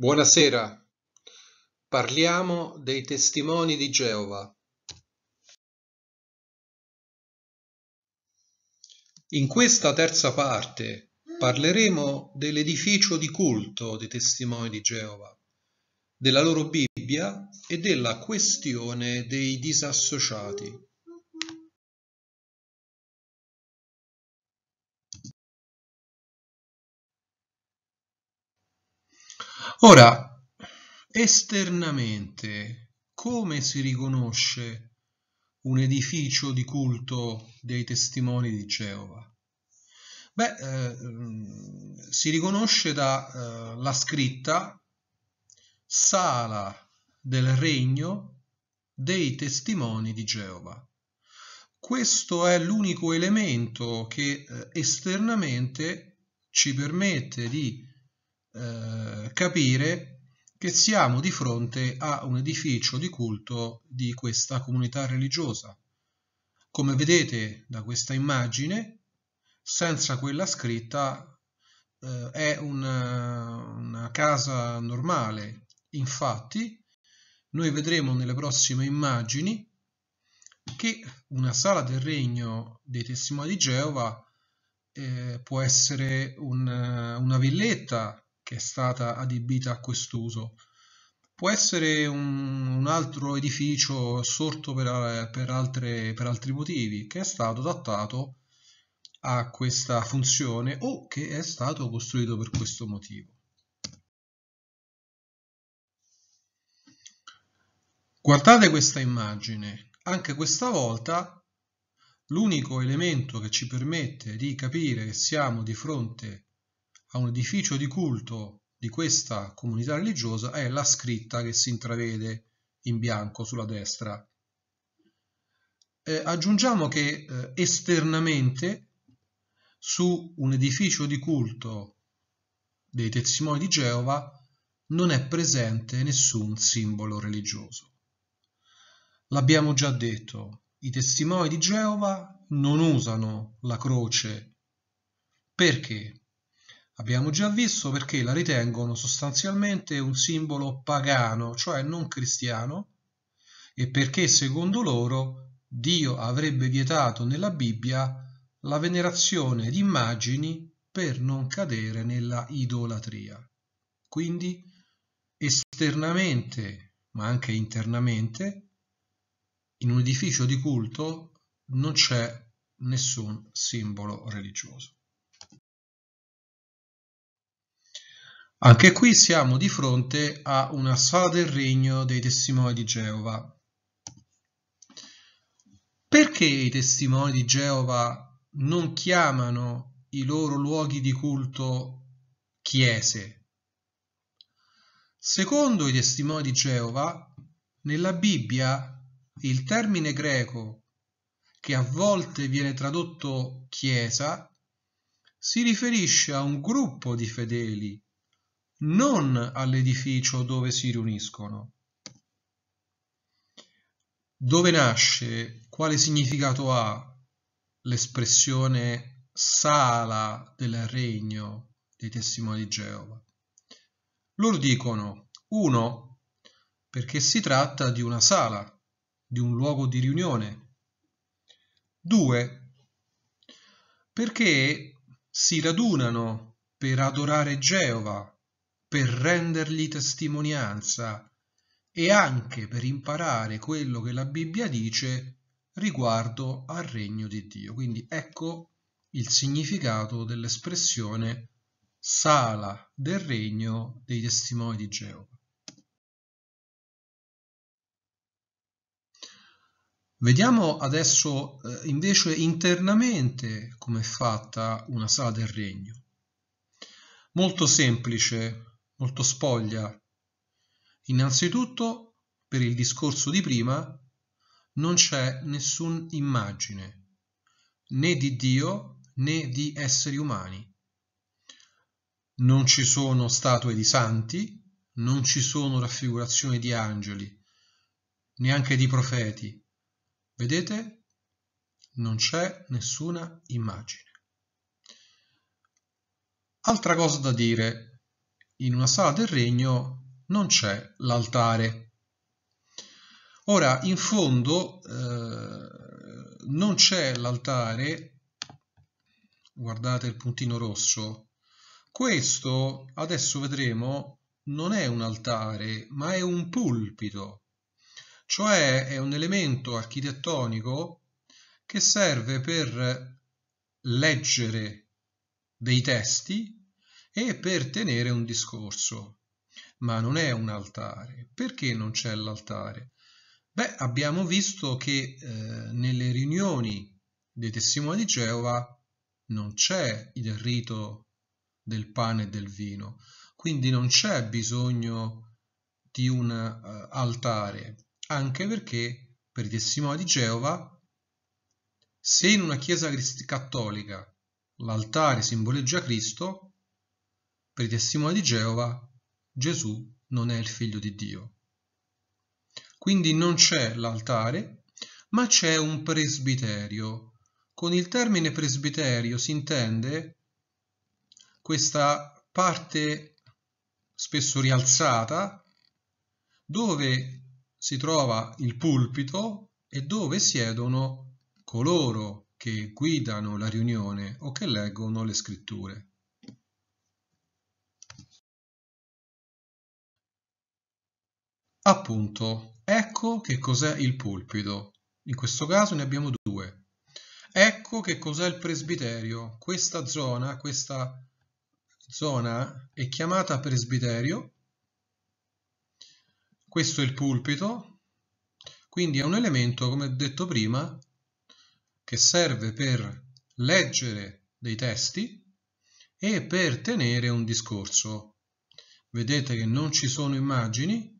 Buonasera, parliamo dei testimoni di Geova. In questa terza parte parleremo dell'edificio di culto dei testimoni di Geova, della loro Bibbia e della questione dei disassociati. Ora, esternamente, come si riconosce un edificio di culto dei testimoni di Geova? Beh, eh, mm, si riconosce dalla eh, scritta Sala del Regno dei Testimoni di Geova. Questo è l'unico elemento che eh, esternamente ci permette di eh, capire che siamo di fronte a un edificio di culto di questa comunità religiosa. Come vedete da questa immagine, senza quella scritta eh, è una, una casa normale. Infatti, noi vedremo nelle prossime immagini che una sala del regno dei testimoni di Geova eh, può essere un, una villetta che è stata adibita a quest'uso. Può essere un, un altro edificio sorto per, per, altre, per altri motivi, che è stato adattato a questa funzione o che è stato costruito per questo motivo. Guardate questa immagine, anche questa volta l'unico elemento che ci permette di capire che siamo di fronte a un edificio di culto di questa comunità religiosa è la scritta che si intravede in bianco sulla destra. Eh, aggiungiamo che eh, esternamente su un edificio di culto dei testimoni di Geova non è presente nessun simbolo religioso. L'abbiamo già detto, i testimoni di Geova non usano la croce. Perché? abbiamo già visto perché la ritengono sostanzialmente un simbolo pagano, cioè non cristiano, e perché secondo loro Dio avrebbe vietato nella Bibbia la venerazione di immagini per non cadere nella idolatria. Quindi esternamente, ma anche internamente, in un edificio di culto non c'è nessun simbolo religioso. Anche qui siamo di fronte a una sala del regno dei testimoni di Geova. Perché i testimoni di Geova non chiamano i loro luoghi di culto chiese? Secondo i testimoni di Geova, nella Bibbia il termine greco, che a volte viene tradotto chiesa, si riferisce a un gruppo di fedeli non all'edificio dove si riuniscono. Dove nasce, quale significato ha l'espressione sala del regno dei testimoni di Geova? Loro dicono, uno, perché si tratta di una sala, di un luogo di riunione. Due, perché si radunano per adorare Geova, per rendergli testimonianza e anche per imparare quello che la Bibbia dice riguardo al regno di Dio. Quindi ecco il significato dell'espressione sala del regno dei testimoni di Geova. Vediamo adesso eh, invece internamente come è fatta una sala del regno. Molto semplice molto spoglia. Innanzitutto, per il discorso di prima, non c'è nessuna immagine, né di Dio né di esseri umani. Non ci sono statue di santi, non ci sono raffigurazioni di angeli, neanche di profeti. Vedete? Non c'è nessuna immagine. Altra cosa da dire in una sala del regno non c'è l'altare. Ora, in fondo eh, non c'è l'altare, guardate il puntino rosso, questo adesso vedremo non è un altare ma è un pulpito, cioè è un elemento architettonico che serve per leggere dei testi e per tenere un discorso. Ma non è un altare. Perché non c'è l'altare? Beh, abbiamo visto che eh, nelle riunioni dei testimoni di Geova non c'è il rito del pane e del vino, quindi non c'è bisogno di un uh, altare, anche perché per i testimoni di Geova, se in una chiesa cattolica l'altare simboleggia Cristo, per i testimoni di Geova Gesù non è il figlio di Dio. Quindi non c'è l'altare, ma c'è un presbiterio. Con il termine presbiterio si intende questa parte spesso rialzata dove si trova il pulpito e dove siedono coloro che guidano la riunione o che leggono le scritture. Appunto, ecco che cos'è il pulpito. In questo caso ne abbiamo due. Ecco che cos'è il presbiterio. Questa zona, questa zona è chiamata presbiterio. Questo è il pulpito. Quindi è un elemento, come detto prima, che serve per leggere dei testi e per tenere un discorso. Vedete che non ci sono immagini,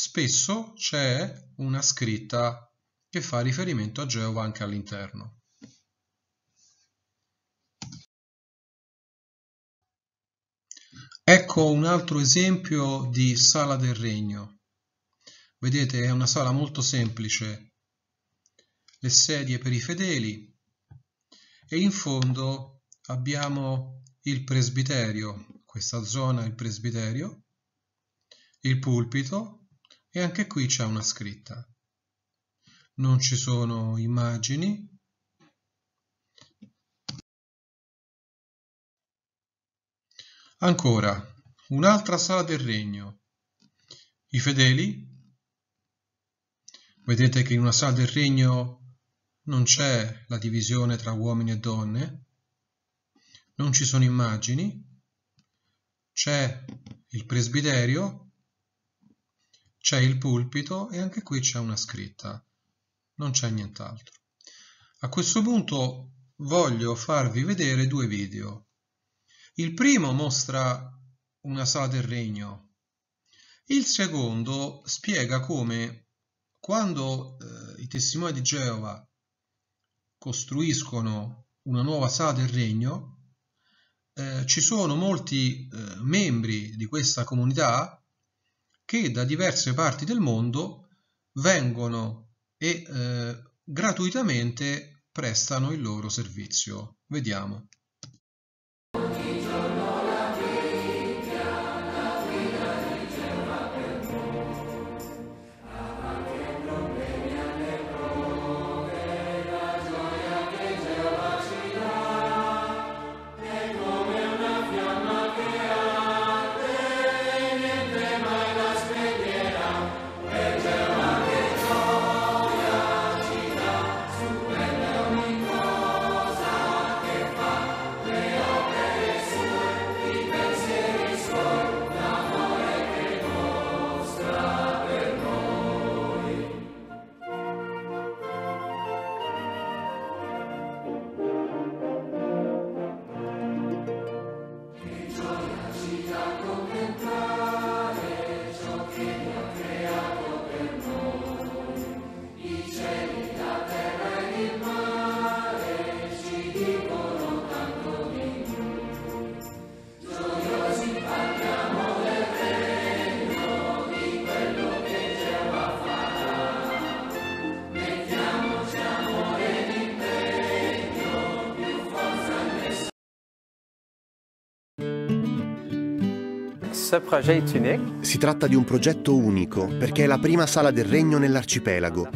Spesso c'è una scritta che fa riferimento a Geova anche all'interno. Ecco un altro esempio di sala del regno. Vedete, è una sala molto semplice. Le sedie per i fedeli e in fondo abbiamo il presbiterio, questa zona è il presbiterio, il pulpito e anche qui c'è una scritta. Non ci sono immagini. Ancora, un'altra sala del regno. I fedeli. Vedete che in una sala del regno non c'è la divisione tra uomini e donne, non ci sono immagini, c'è il presbiterio c'è il pulpito e anche qui c'è una scritta, non c'è nient'altro. A questo punto voglio farvi vedere due video. Il primo mostra una sala del regno, il secondo spiega come quando eh, i testimoni di Geova costruiscono una nuova sala del regno, eh, ci sono molti eh, membri di questa comunità che da diverse parti del mondo vengono e eh, gratuitamente prestano il loro servizio. Vediamo. Si tratta di un progetto unico perché è la prima sala del regno nell'arcipelago.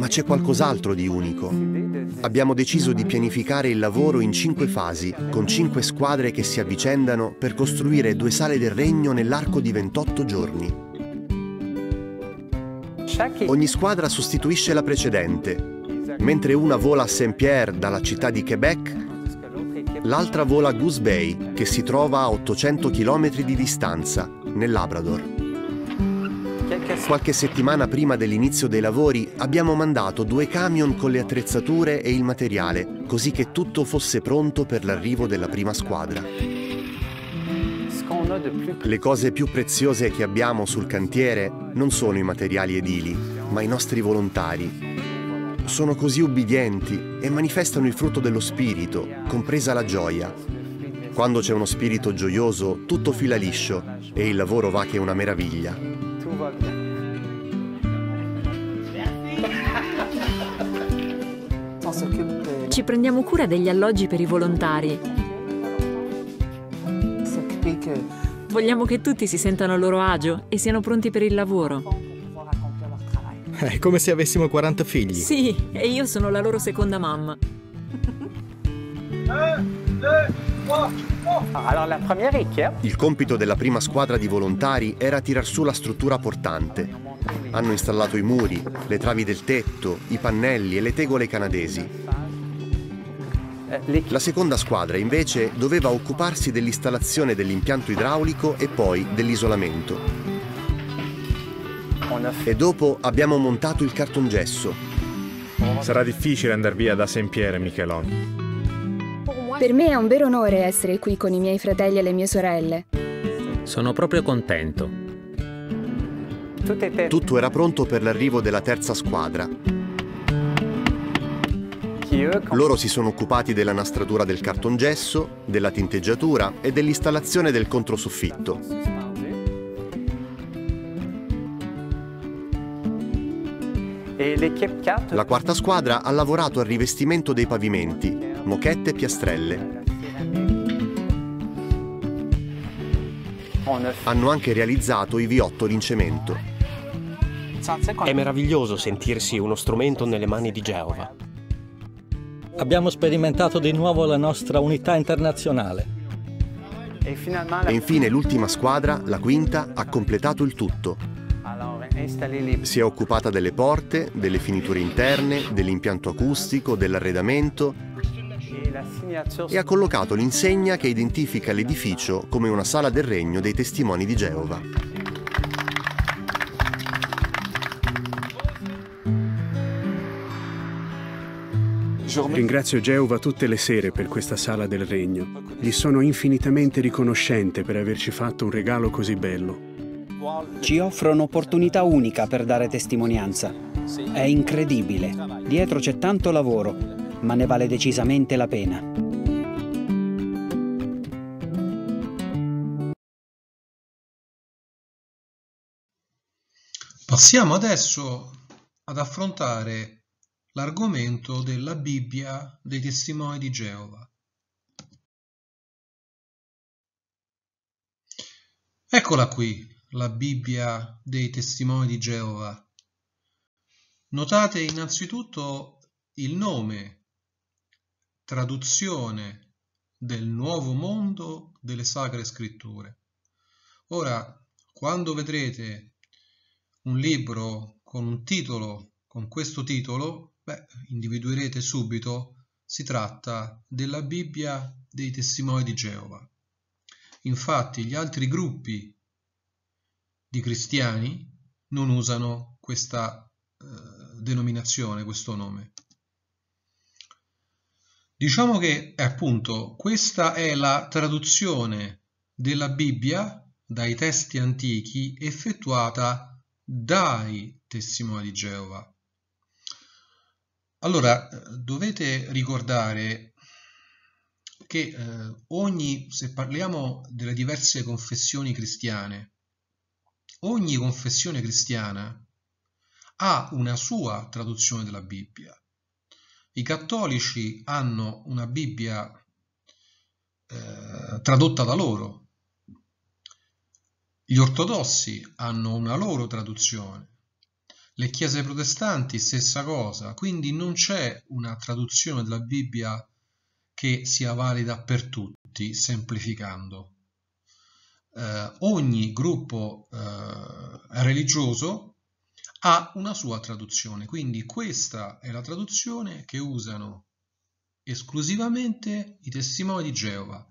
Ma c'è qualcos'altro di unico. Abbiamo deciso di pianificare il lavoro in cinque fasi, con cinque squadre che si avvicendano per costruire due sale del regno nell'arco di 28 giorni. Ogni squadra sostituisce la precedente. Mentre una vola a Saint-Pierre dalla città di Quebec, L'altra vola Goose Bay, che si trova a 800 km di distanza, nel Labrador. Qualche settimana prima dell'inizio dei lavori abbiamo mandato due camion con le attrezzature e il materiale, così che tutto fosse pronto per l'arrivo della prima squadra. Le cose più preziose che abbiamo sul cantiere non sono i materiali edili, ma i nostri volontari, sono così ubbidienti e manifestano il frutto dello spirito, compresa la gioia. Quando c'è uno spirito gioioso, tutto fila liscio e il lavoro va che una meraviglia. Ci prendiamo cura degli alloggi per i volontari. Vogliamo che tutti si sentano a loro agio e siano pronti per il lavoro. È come se avessimo 40 figli. Sì, e io sono la loro seconda mamma. Il compito della prima squadra di volontari era tirar su la struttura portante. Hanno installato i muri, le travi del tetto, i pannelli e le tegole canadesi. Eh, la seconda squadra invece doveva occuparsi dell'installazione dell'impianto idraulico e poi dell'isolamento. E dopo abbiamo montato il cartongesso. Sarà difficile andare via da Sempiere, Michelon. Per me è un vero onore essere qui con i miei fratelli e le mie sorelle. Sono proprio contento. Tutto era pronto per l'arrivo della terza squadra. Loro si sono occupati della nastratura del cartongesso, della tinteggiatura e dell'installazione del controsoffitto. La quarta squadra ha lavorato al rivestimento dei pavimenti, moquette e piastrelle. Hanno anche realizzato i viottoli in cemento. È meraviglioso sentirsi uno strumento nelle mani di Geova. Abbiamo sperimentato di nuovo la nostra unità internazionale. E infine l'ultima squadra, la quinta, ha completato il tutto. Si è occupata delle porte, delle finiture interne, dell'impianto acustico, dell'arredamento e ha collocato l'insegna che identifica l'edificio come una sala del regno dei testimoni di Geova. Ringrazio Geova tutte le sere per questa sala del regno. Gli sono infinitamente riconoscente per averci fatto un regalo così bello. Ci offre un'opportunità unica per dare testimonianza. È incredibile. Dietro c'è tanto lavoro, ma ne vale decisamente la pena. Passiamo adesso ad affrontare l'argomento della Bibbia dei testimoni di Geova. Eccola qui, la Bibbia dei testimoni di Geova. Notate innanzitutto il nome, traduzione del nuovo mondo delle sacre scritture. Ora, quando vedrete un libro con un titolo, con questo titolo, beh, individuerete subito si tratta della Bibbia dei testimoni di Geova. Infatti gli altri gruppi di cristiani non usano questa eh, denominazione, questo nome. Diciamo che appunto questa è la traduzione della Bibbia dai testi antichi effettuata dai testimoni di Geova. Allora, dovete ricordare che eh, ogni, se parliamo delle diverse confessioni cristiane, ogni confessione cristiana ha una sua traduzione della Bibbia. I cattolici hanno una Bibbia eh, tradotta da loro, gli ortodossi hanno una loro traduzione, le chiese protestanti stessa cosa, quindi non c'è una traduzione della Bibbia che sia valida per tutti, semplificando eh, ogni gruppo eh, religioso ha una sua traduzione, quindi questa è la traduzione che usano esclusivamente i testimoni di Geova.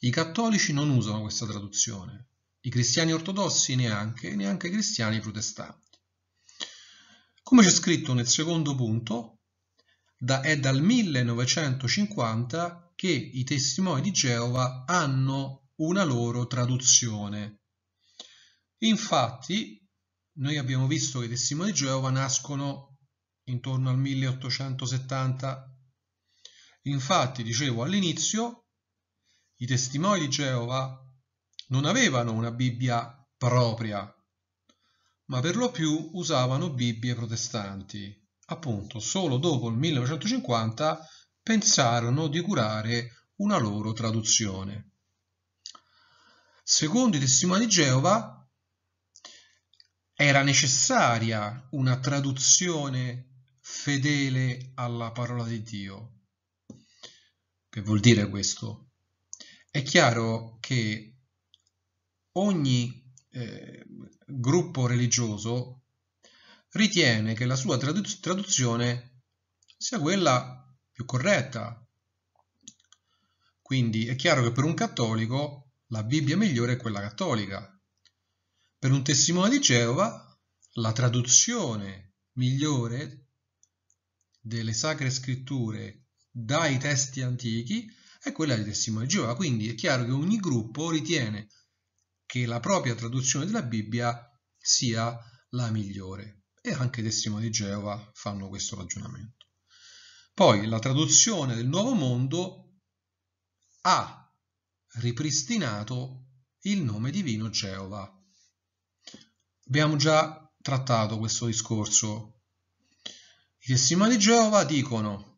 I cattolici non usano questa traduzione, i cristiani ortodossi neanche, neanche i cristiani protestanti. Come c'è scritto nel secondo punto, da, è dal 1950 che i testimoni di Geova hanno una loro traduzione. Infatti, noi abbiamo visto che i testimoni di Geova nascono intorno al 1870. Infatti, dicevo all'inizio, i testimoni di Geova non avevano una Bibbia propria, ma per lo più usavano Bibbie protestanti. Appunto, solo dopo il 1950 pensarono di curare una loro traduzione. Secondo i testimoni di Geova era necessaria una traduzione fedele alla parola di Dio. Che vuol dire questo? È chiaro che ogni eh, gruppo religioso ritiene che la sua tradu- traduzione sia quella più corretta. Quindi è chiaro che per un cattolico la Bibbia migliore è quella cattolica. Per un testimone di Geova, la traduzione migliore delle sacre scritture dai testi antichi è quella di testimone di Geova, quindi è chiaro che ogni gruppo ritiene che la propria traduzione della Bibbia sia la migliore e anche i testimoni di Geova fanno questo ragionamento. Poi la traduzione del Nuovo Mondo ha ripristinato il nome divino Geova. Abbiamo già trattato questo discorso. I testimoni di Geova dicono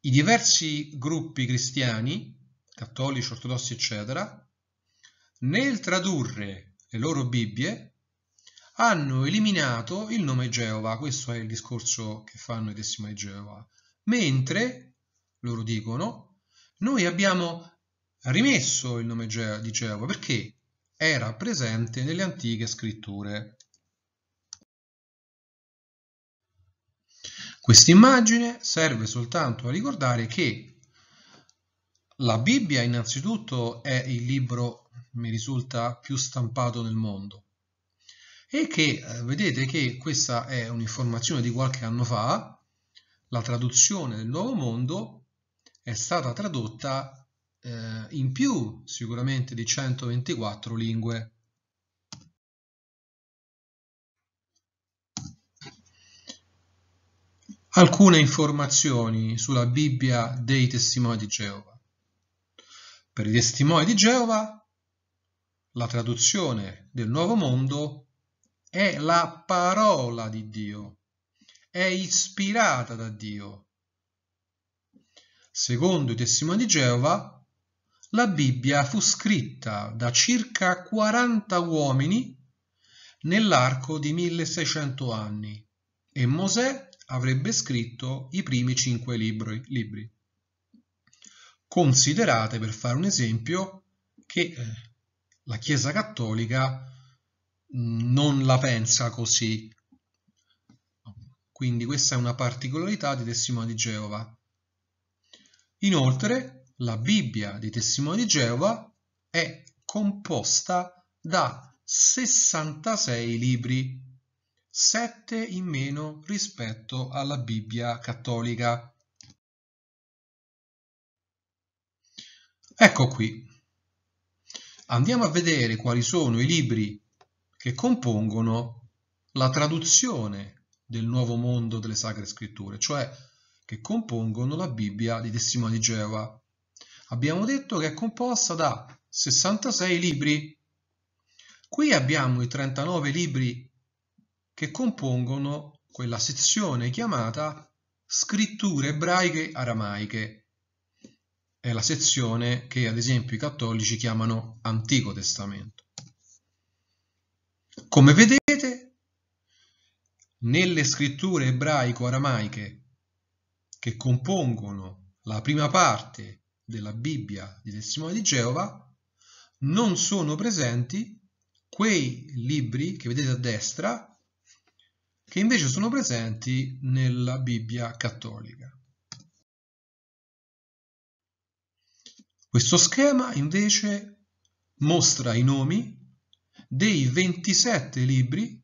i diversi gruppi cristiani, cattolici, ortodossi, eccetera, nel tradurre le loro Bibbie hanno eliminato il nome Geova, questo è il discorso che fanno i testimoni di Geova, mentre, loro dicono, noi abbiamo rimesso il nome di Geova perché era presente nelle antiche scritture. Quest'immagine serve soltanto a ricordare che la Bibbia innanzitutto è il libro, mi risulta, più stampato nel mondo e che eh, vedete che questa è un'informazione di qualche anno fa, la traduzione del Nuovo Mondo è stata tradotta eh, in più sicuramente di 124 lingue. Alcune informazioni sulla Bibbia dei testimoni di Geova. Per i testimoni di Geova la traduzione del Nuovo Mondo è la parola di Dio, è ispirata da Dio, Secondo i testimoni di Geova, la Bibbia fu scritta da circa 40 uomini nell'arco di 1600 anni e Mosè avrebbe scritto i primi cinque libri, libri. Considerate, per fare un esempio, che la Chiesa Cattolica mm, non la pensa così. Quindi questa è una particolarità dei testimoni di Geova. Inoltre, la Bibbia dei Testimoni di Geova è composta da 66 libri, 7 in meno rispetto alla Bibbia cattolica. Ecco qui. Andiamo a vedere quali sono i libri che compongono la traduzione del nuovo mondo delle Sacre Scritture, cioè che compongono la Bibbia dei Testimoni di Geova. Abbiamo detto che è composta da 66 libri. Qui abbiamo i 39 libri che compongono quella sezione chiamata Scritture ebraiche aramaiche. È la sezione che ad esempio i cattolici chiamano Antico Testamento. Come vedete, nelle scritture ebraico-aramaiche che compongono la prima parte della Bibbia di Testimoni di Geova, non sono presenti quei libri che vedete a destra, che invece sono presenti nella Bibbia cattolica. Questo schema invece mostra i nomi dei 27 libri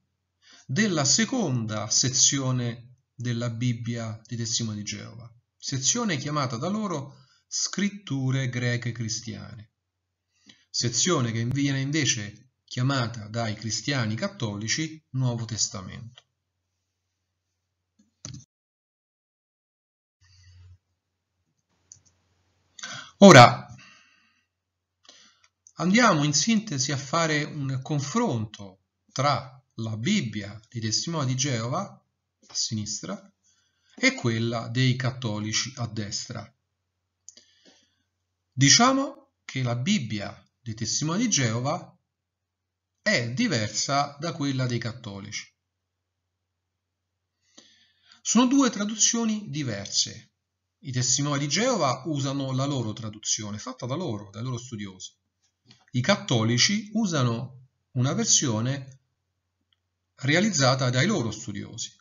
della seconda sezione della Bibbia di Testimoni di Geova, sezione chiamata da loro Scritture greche cristiane, sezione che viene invece chiamata dai cristiani cattolici Nuovo Testamento. Ora, andiamo in sintesi a fare un confronto tra la Bibbia dei Testimoni di Geova a sinistra e quella dei cattolici a destra. Diciamo che la Bibbia dei testimoni di Geova è diversa da quella dei cattolici. Sono due traduzioni diverse. I testimoni di Geova usano la loro traduzione, fatta da loro, dai loro studiosi. I cattolici usano una versione realizzata dai loro studiosi.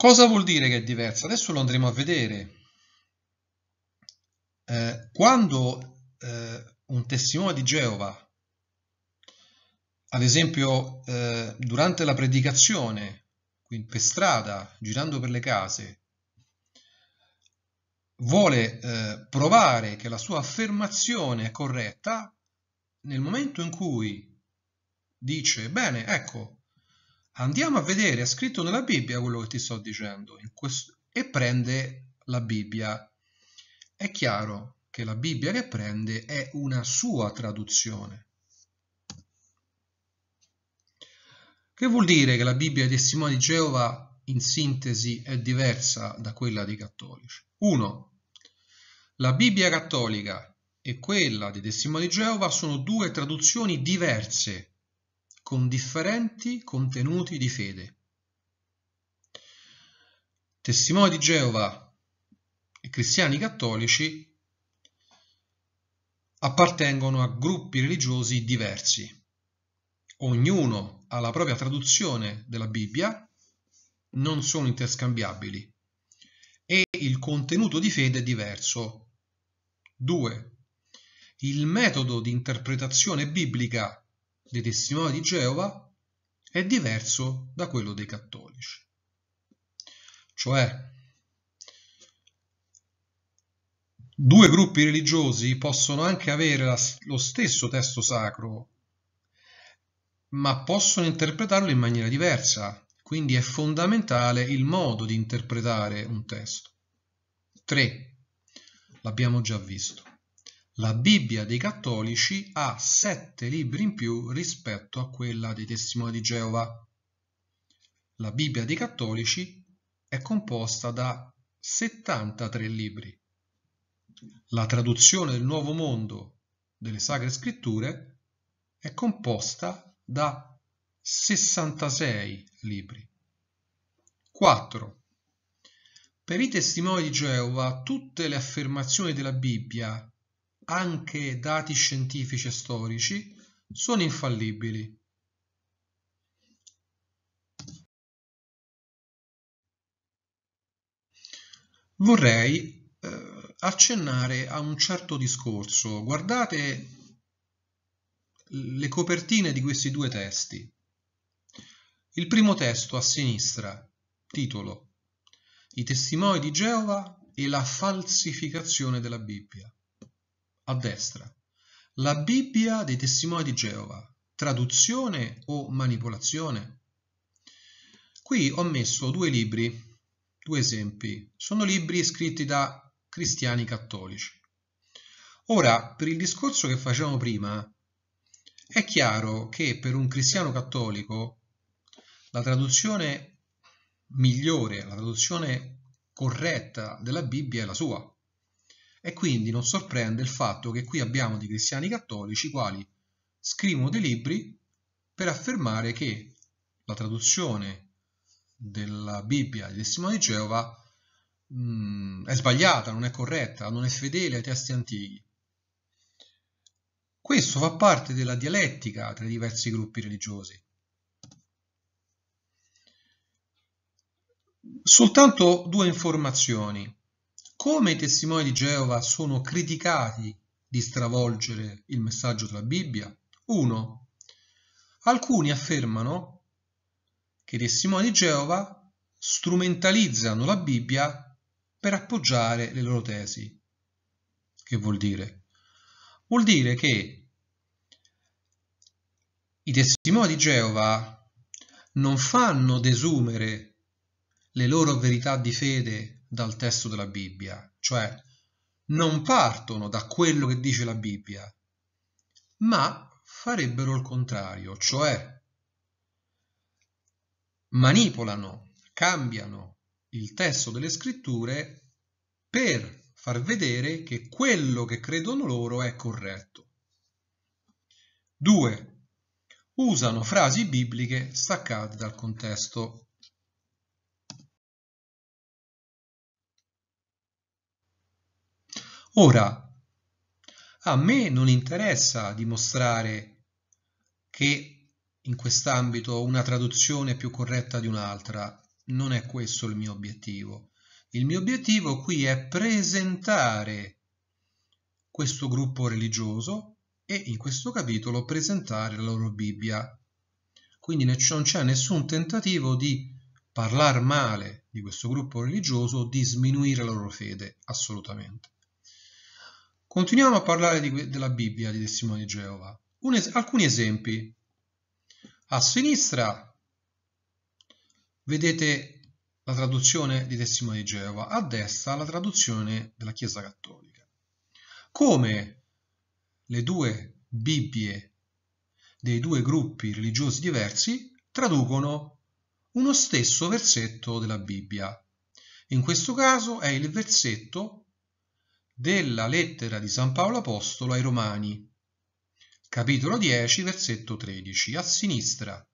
Cosa vuol dire che è diversa? Adesso lo andremo a vedere. Eh, quando eh, un testimone di Geova, ad esempio eh, durante la predicazione, quindi per strada, girando per le case, vuole eh, provare che la sua affermazione è corretta nel momento in cui dice, bene, ecco, andiamo a vedere, è scritto nella Bibbia quello che ti sto dicendo, questo, e prende la Bibbia. È chiaro che la Bibbia che prende è una sua traduzione. Che vuol dire che la Bibbia dei testimoni di Geova, in sintesi, è diversa da quella dei cattolici? Uno, La Bibbia cattolica e quella dei testimoni di Geova sono due traduzioni diverse con differenti contenuti di fede. Testimoni di Geova e cristiani cattolici appartengono a gruppi religiosi diversi. Ognuno ha la propria traduzione della Bibbia, non sono interscambiabili e il contenuto di fede è diverso. 2. Il metodo di interpretazione biblica dei testimoni di Geova è diverso da quello dei cattolici. Cioè, due gruppi religiosi possono anche avere la, lo stesso testo sacro, ma possono interpretarlo in maniera diversa, quindi è fondamentale il modo di interpretare un testo. 3. L'abbiamo già visto. La Bibbia dei cattolici ha sette libri in più rispetto a quella dei testimoni di Geova. La Bibbia dei cattolici è composta da 73 libri. La traduzione del Nuovo Mondo delle Sacre Scritture è composta da 66 libri. 4. Per i testimoni di Geova tutte le affermazioni della Bibbia anche dati scientifici e storici, sono infallibili. Vorrei eh, accennare a un certo discorso. Guardate le copertine di questi due testi. Il primo testo a sinistra, titolo I testimoni di Geova e la falsificazione della Bibbia a destra. La Bibbia dei testimoni di Geova, traduzione o manipolazione? Qui ho messo due libri, due esempi. Sono libri scritti da cristiani cattolici. Ora, per il discorso che facevamo prima, è chiaro che per un cristiano cattolico la traduzione migliore, la traduzione corretta della Bibbia è la sua e quindi non sorprende il fatto che qui abbiamo dei cristiani cattolici quali scrivono dei libri per affermare che la traduzione della Bibbia dei testimoni di Geova mh, mm, è sbagliata, non è corretta, non è fedele ai testi antichi. Questo fa parte della dialettica tra i diversi gruppi religiosi. Soltanto due informazioni come i testimoni di Geova sono criticati di stravolgere il messaggio della Bibbia? 1. Alcuni affermano che i testimoni di Geova strumentalizzano la Bibbia per appoggiare le loro tesi. Che vuol dire? Vuol dire che i testimoni di Geova non fanno desumere le loro verità di fede dal testo della Bibbia, cioè non partono da quello che dice la Bibbia, ma farebbero il contrario, cioè manipolano, cambiano il testo delle scritture per far vedere che quello che credono loro è corretto. 2. Usano frasi bibliche staccate dal contesto Ora, a me non interessa dimostrare che in quest'ambito una traduzione è più corretta di un'altra, non è questo il mio obiettivo. Il mio obiettivo qui è presentare questo gruppo religioso e in questo capitolo presentare la loro Bibbia. Quindi non c'è nessun tentativo di parlare male di questo gruppo religioso o di sminuire la loro fede, assolutamente. Continuiamo a parlare di, della Bibbia di Testimoni di Geova. Es alcuni esempi. A sinistra vedete la traduzione di Testimoni di Geova, a destra la traduzione della Chiesa Cattolica. Come le due Bibbie dei due gruppi religiosi diversi traducono uno stesso versetto della Bibbia. In questo caso è il versetto della lettera di San Paolo Apostolo ai Romani, capitolo 10, versetto 13, a sinistra.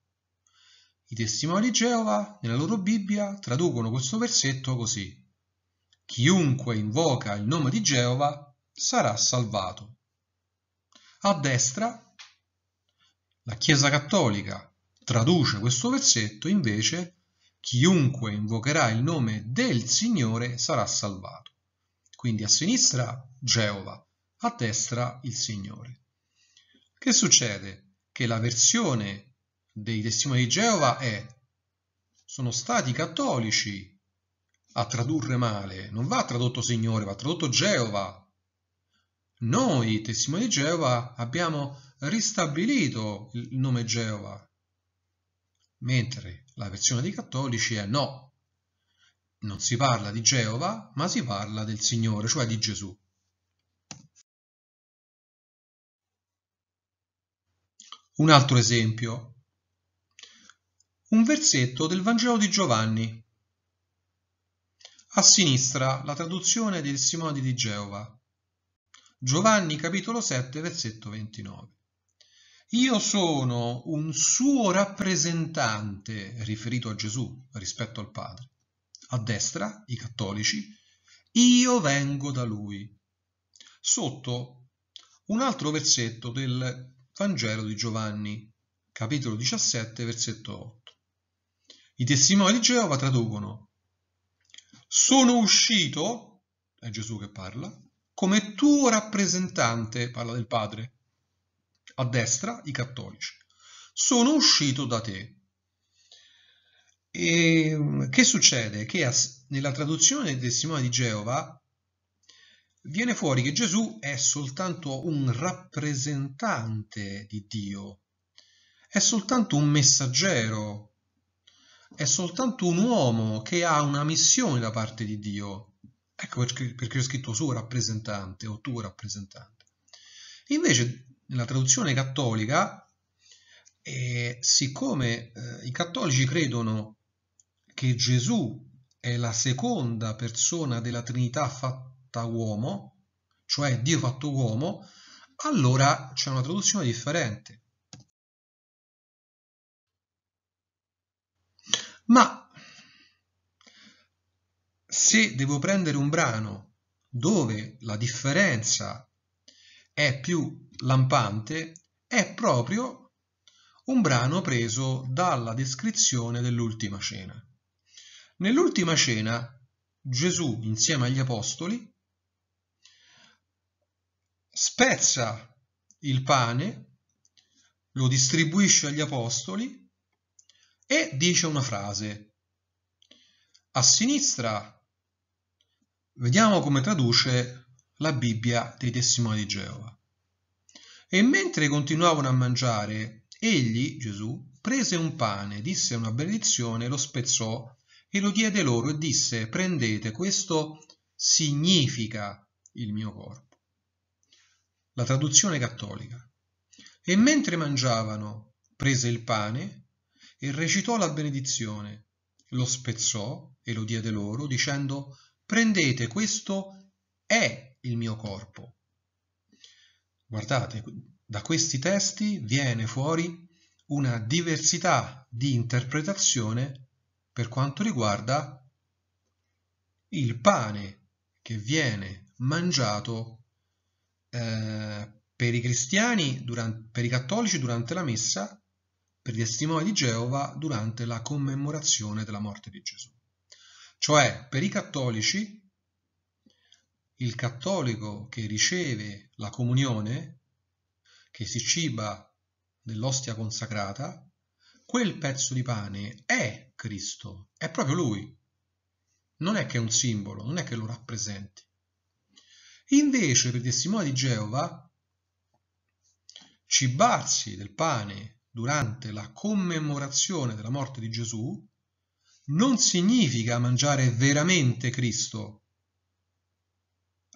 I testimoni di Geova, nella loro Bibbia, traducono questo versetto così. Chiunque invoca il nome di Geova sarà salvato. A destra, la Chiesa Cattolica traduce questo versetto invece, chiunque invocherà il nome del Signore sarà salvato. Quindi a sinistra Geova, a destra il Signore. Che succede? Che la versione dei testimoni di Geova è sono stati i cattolici a tradurre male, non va tradotto Signore, va tradotto Geova. Noi, testimoni di Geova, abbiamo ristabilito il nome Geova, mentre la versione dei cattolici è no, non si parla di Geova, ma si parla del Signore, cioè di Gesù. Un altro esempio, un versetto del Vangelo di Giovanni. A sinistra la traduzione dei testimoni di Geova. Giovanni capitolo 7 versetto 29. Io sono un suo rappresentante riferito a Gesù rispetto al Padre a destra i cattolici, io vengo da lui. Sotto un altro versetto del Vangelo di Giovanni, capitolo 17, versetto 8. I testimoni di Geova traducono Sono uscito, è Gesù che parla, come tuo rappresentante, parla del Padre, a destra i cattolici. Sono uscito da te. E ehm, che succede? Che nella traduzione del testimone di Geova viene fuori che Gesù è soltanto un rappresentante di Dio, è soltanto un messaggero, è soltanto un uomo che ha una missione da parte di Dio. Ecco perché, perché ho scritto suo rappresentante o tuo rappresentante. Invece nella traduzione cattolica, eh, siccome eh, i cattolici credono che Gesù è la seconda persona della Trinità fatta uomo, cioè Dio fatto uomo, allora c'è una traduzione differente. Ma se devo prendere un brano dove la differenza è più lampante, è proprio un brano preso dalla descrizione dell'ultima cena. Nell'ultima cena Gesù insieme agli apostoli spezza il pane, lo distribuisce agli apostoli e dice una frase. A sinistra vediamo come traduce la Bibbia dei testimoni di Geova. E mentre continuavano a mangiare, egli, Gesù, prese un pane, disse una benedizione, lo spezzò e lo diede loro e disse prendete questo significa il mio corpo. La traduzione cattolica. E mentre mangiavano prese il pane e recitò la benedizione, lo spezzò e lo diede loro dicendo prendete questo è il mio corpo. Guardate, da questi testi viene fuori una diversità di interpretazione per quanto riguarda il pane che viene mangiato eh, per i cristiani, durante, per i cattolici durante la messa, per i testimoni di Geova durante la commemorazione della morte di Gesù. Cioè, per i cattolici, il cattolico che riceve la comunione, che si ciba dell'ostia consacrata, quel pezzo di pane è Cristo, è proprio lui. Non è che è un simbolo, non è che lo rappresenti. Invece, per i testimoni di Geova, cibarsi del pane durante la commemorazione della morte di Gesù non significa mangiare veramente Cristo,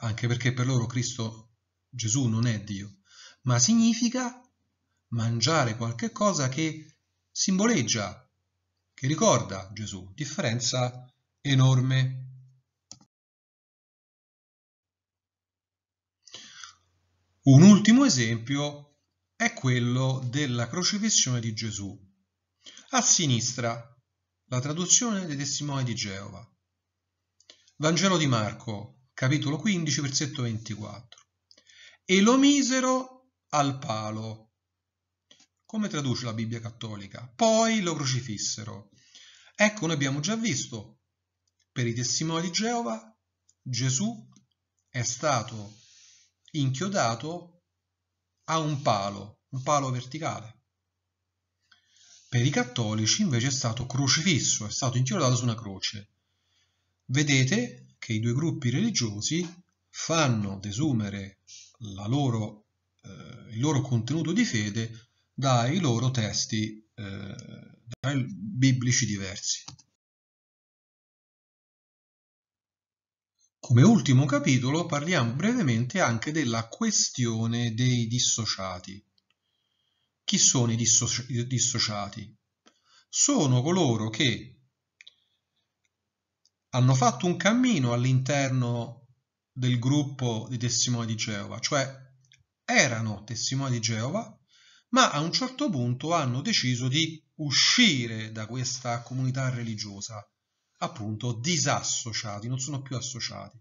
anche perché per loro Cristo Gesù non è Dio, ma significa mangiare qualche cosa che simboleggia che ricorda Gesù, differenza enorme. Un ultimo esempio è quello della crocifissione di Gesù. A sinistra, la traduzione dei testimoni di Geova. Vangelo di Marco, capitolo 15, versetto 24. E lo misero al palo come traduce la Bibbia cattolica. Poi lo crocifissero. Ecco, noi abbiamo già visto, per i testimoni di Geova, Gesù è stato inchiodato a un palo, un palo verticale. Per i cattolici invece è stato crocifisso, è stato inchiodato su una croce. Vedete che i due gruppi religiosi fanno desumere loro, eh, il loro contenuto di fede dai loro testi eh, biblici diversi. Come ultimo capitolo parliamo brevemente anche della questione dei dissociati. Chi sono i dissoci dissociati? Sono coloro che hanno fatto un cammino all'interno del gruppo dei testimoni di Geova, cioè erano testimoni di Geova, ma a un certo punto hanno deciso di uscire da questa comunità religiosa, appunto disassociati, non sono più associati.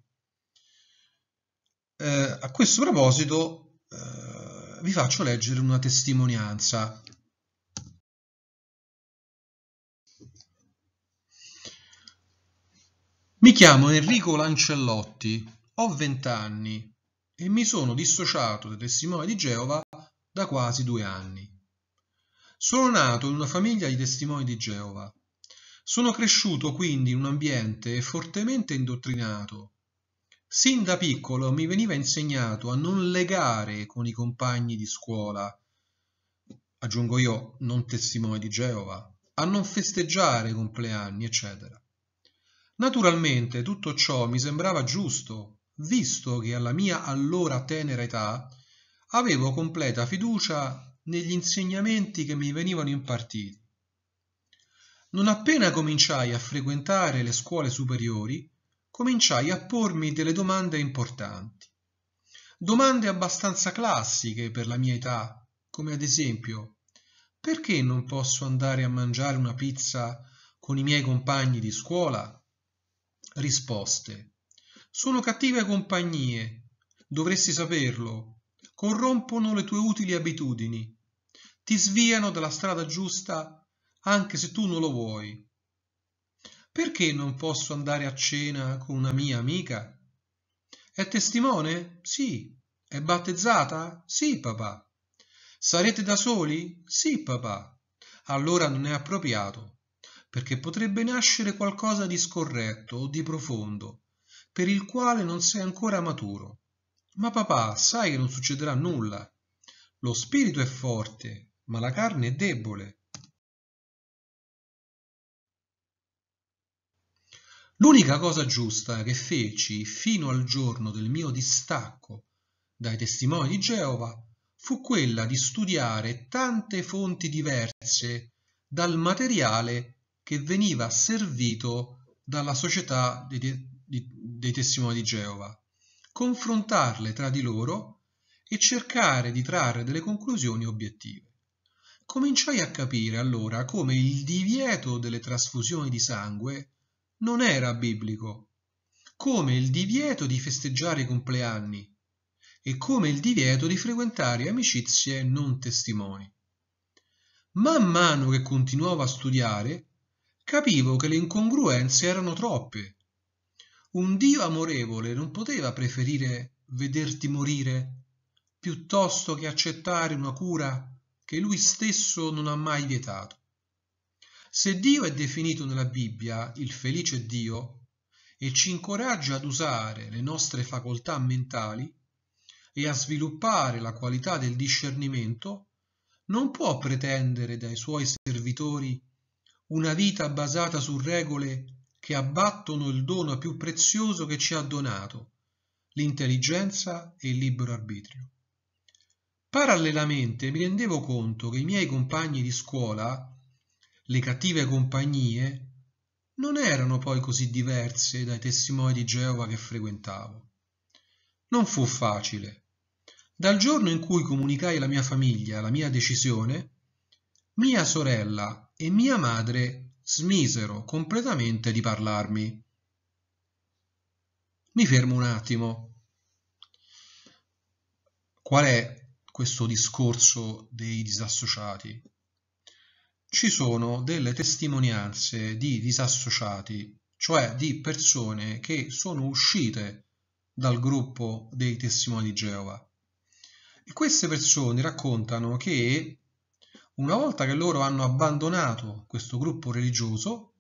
Eh, a questo proposito eh, vi faccio leggere una testimonianza. Mi chiamo Enrico Lancellotti, ho 20 anni e mi sono dissociato dai testimoni di Geova da quasi due anni. Sono nato in una famiglia di testimoni di Geova. Sono cresciuto quindi in un ambiente fortemente indottrinato. Sin da piccolo mi veniva insegnato a non legare con i compagni di scuola, aggiungo io, non testimoni di Geova, a non festeggiare compleanni, eccetera. Naturalmente tutto ciò mi sembrava giusto, visto che alla mia allora tenera età avevo completa fiducia negli insegnamenti che mi venivano impartiti. Non appena cominciai a frequentare le scuole superiori, cominciai a pormi delle domande importanti. Domande abbastanza classiche per la mia età, come ad esempio perché non posso andare a mangiare una pizza con i miei compagni di scuola? Risposte. Sono cattive compagnie, dovresti saperlo, corrompono le tue utili abitudini, ti sviano dalla strada giusta anche se tu non lo vuoi. Perché non posso andare a cena con una mia amica? È testimone? Sì. È battezzata? Sì, papà. Sarete da soli? Sì, papà. Allora non è appropriato, perché potrebbe nascere qualcosa di scorretto o di profondo, per il quale non sei ancora maturo. Ma papà, sai che non succederà nulla. Lo spirito è forte, ma la carne è debole. L'unica cosa giusta che feci fino al giorno del mio distacco dai testimoni di Geova fu quella di studiare tante fonti diverse dal materiale che veniva servito dalla società dei, dei, dei testimoni di Geova confrontarle tra di loro e cercare di trarre delle conclusioni obiettive. Cominciai a capire allora come il divieto delle trasfusioni di sangue non era biblico, come il divieto di festeggiare i compleanni e come il divieto di frequentare amicizie non testimoni. Man mano che continuavo a studiare, capivo che le incongruenze erano troppe un Dio amorevole non poteva preferire vederti morire piuttosto che accettare una cura che lui stesso non ha mai vietato. Se Dio è definito nella Bibbia il felice Dio e ci incoraggia ad usare le nostre facoltà mentali e a sviluppare la qualità del discernimento, non può pretendere dai suoi servitori una vita basata su regole che abbattono il dono più prezioso che ci ha donato, l'intelligenza e il libero arbitrio. Parallelamente mi rendevo conto che i miei compagni di scuola, le cattive compagnie, non erano poi così diverse dai testimoni di Geova che frequentavo. Non fu facile. Dal giorno in cui comunicai alla mia famiglia la mia decisione, mia sorella e mia madre smisero completamente di parlarmi. Mi fermo un attimo. Qual è questo discorso dei disassociati? Ci sono delle testimonianze di disassociati, cioè di persone che sono uscite dal gruppo dei testimoni di Geova. E queste persone raccontano che una volta che loro hanno abbandonato questo gruppo religioso,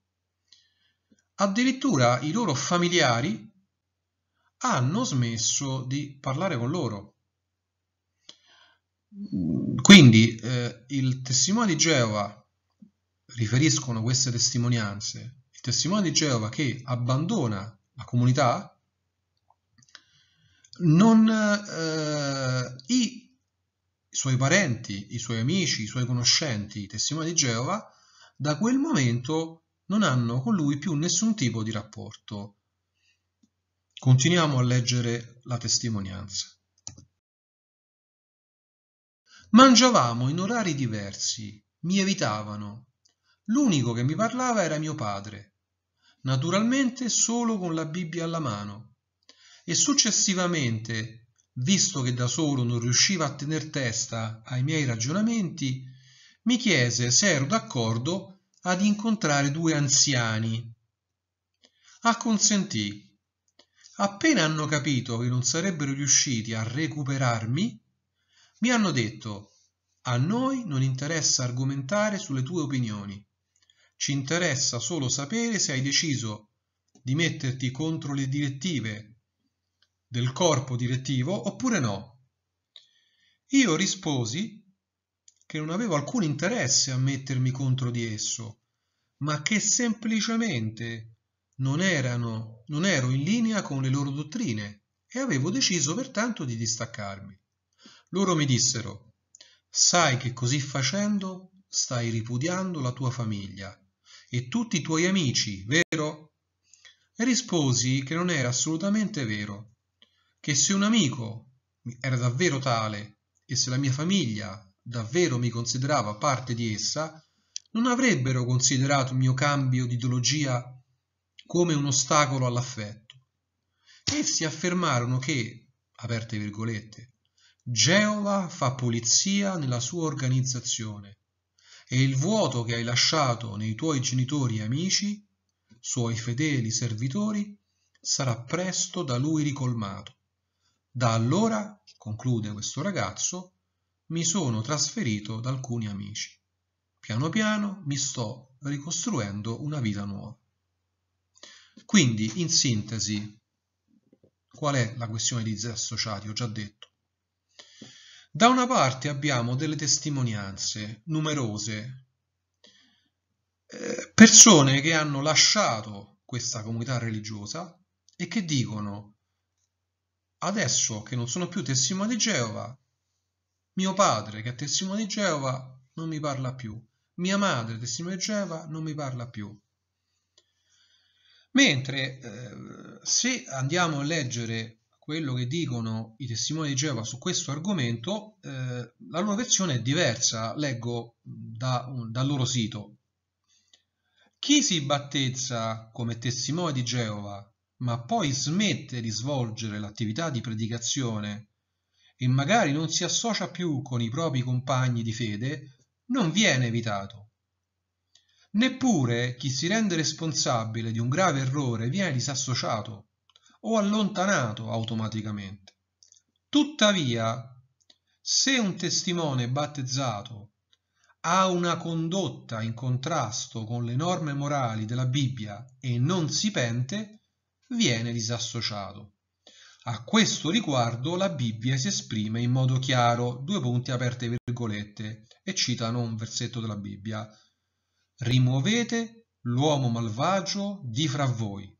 addirittura i loro familiari hanno smesso di parlare con loro. Quindi eh, il testimone di Geova riferiscono queste testimonianze. Il testimone di Geova che abbandona la comunità, non, eh, i suoi parenti, i suoi amici, i suoi conoscenti, i testimoni di Geova, da quel momento non hanno con lui più nessun tipo di rapporto. Continuiamo a leggere la testimonianza. Mangiavamo in orari diversi, mi evitavano. L'unico che mi parlava era mio padre, naturalmente solo con la Bibbia alla mano. E successivamente visto che da solo non riusciva a tener testa ai miei ragionamenti, mi chiese se ero d'accordo ad incontrare due anziani. Acconsentì. Appena hanno capito che non sarebbero riusciti a recuperarmi, mi hanno detto a noi non interessa argomentare sulle tue opinioni, ci interessa solo sapere se hai deciso di metterti contro le direttive del corpo direttivo oppure no. Io risposi che non avevo alcun interesse a mettermi contro di esso, ma che semplicemente non, erano, non ero in linea con le loro dottrine e avevo deciso pertanto di distaccarmi. Loro mi dissero, sai che così facendo stai ripudiando la tua famiglia e tutti i tuoi amici, vero? E risposi che non era assolutamente vero, che se un amico era davvero tale e se la mia famiglia davvero mi considerava parte di essa, non avrebbero considerato il mio cambio di ideologia come un ostacolo all'affetto. Essi affermarono che, aperte virgolette, Geova fa pulizia nella sua organizzazione e il vuoto che hai lasciato nei tuoi genitori e amici, suoi fedeli servitori, sarà presto da lui ricolmato. Da allora, conclude questo ragazzo, mi sono trasferito da alcuni amici. Piano piano mi sto ricostruendo una vita nuova. Quindi, in sintesi, qual è la questione di disassociati? Ho già detto. Da una parte abbiamo delle testimonianze numerose, eh, persone che hanno lasciato questa comunità religiosa e che dicono adesso che non sono più testimone di Geova, mio padre che è testimone di Geova non mi parla più, mia madre testimone di Geova non mi parla più. Mentre eh, se andiamo a leggere quello che dicono i testimoni di Geova su questo argomento, eh, la loro versione è diversa, leggo da, un, dal loro sito. Chi si battezza come testimone di Geova ma poi smette di svolgere l'attività di predicazione e magari non si associa più con i propri compagni di fede, non viene evitato. Neppure chi si rende responsabile di un grave errore viene disassociato o allontanato automaticamente. Tuttavia, se un testimone battezzato ha una condotta in contrasto con le norme morali della Bibbia e non si pente, viene disassociato. A questo riguardo la Bibbia si esprime in modo chiaro, due punti aperte virgolette, e citano un versetto della Bibbia. Rimuovete l'uomo malvagio di fra voi.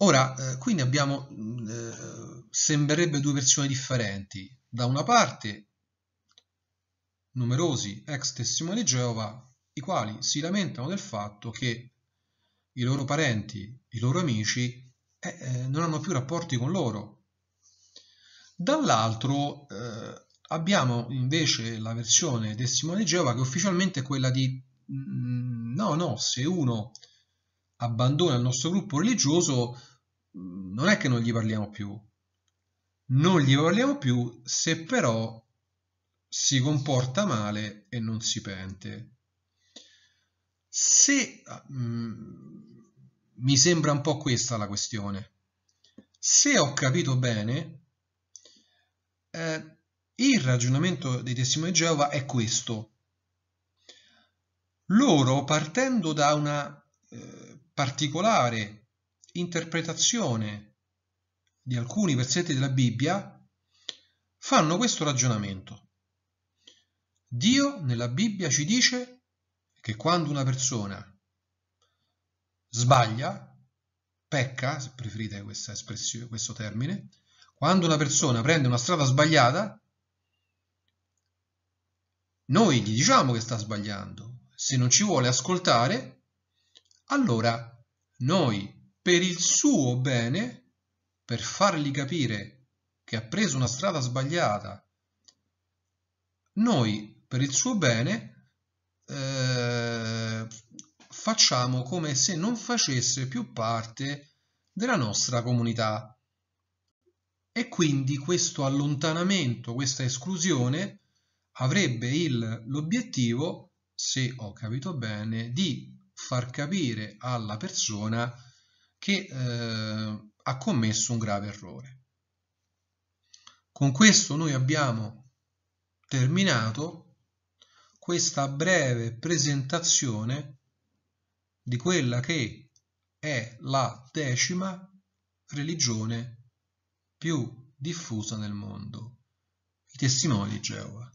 Ora, eh, quindi abbiamo, mm, eh, sembrerebbe due versioni differenti. Da una parte, numerosi ex testimoni di Geova, i quali si lamentano del fatto che i loro parenti, i loro amici, eh, non hanno più rapporti con loro. Dall'altro eh, abbiamo invece la versione testimone Simone Geova che ufficialmente è quella di mh, mm, no, no, se uno abbandona il nostro gruppo religioso mm, non è che non gli parliamo più, non gli parliamo più se però si comporta male e non si pente. Se mm, mi sembra un po' questa la questione, se ho capito bene, eh, il ragionamento dei testimoni di Geova è questo. Loro, partendo da una eh, particolare interpretazione di alcuni versetti della Bibbia, fanno questo ragionamento. Dio nella Bibbia ci dice che quando una persona sbaglia, pecca, se preferite questa espressione, questo termine, quando una persona prende una strada sbagliata, noi gli diciamo che sta sbagliando, se non ci vuole ascoltare, allora noi per il suo bene, per fargli capire che ha preso una strada sbagliata, noi per il suo bene eh, facciamo come se non facesse più parte della nostra comunità. E quindi questo allontanamento, questa esclusione avrebbe il, l'obiettivo, se ho capito bene, di far capire alla persona che eh, ha commesso un grave errore. Con questo noi abbiamo terminato questa breve presentazione di quella che è la decima religione più diffusa nel mondo, i testimoni di Geova.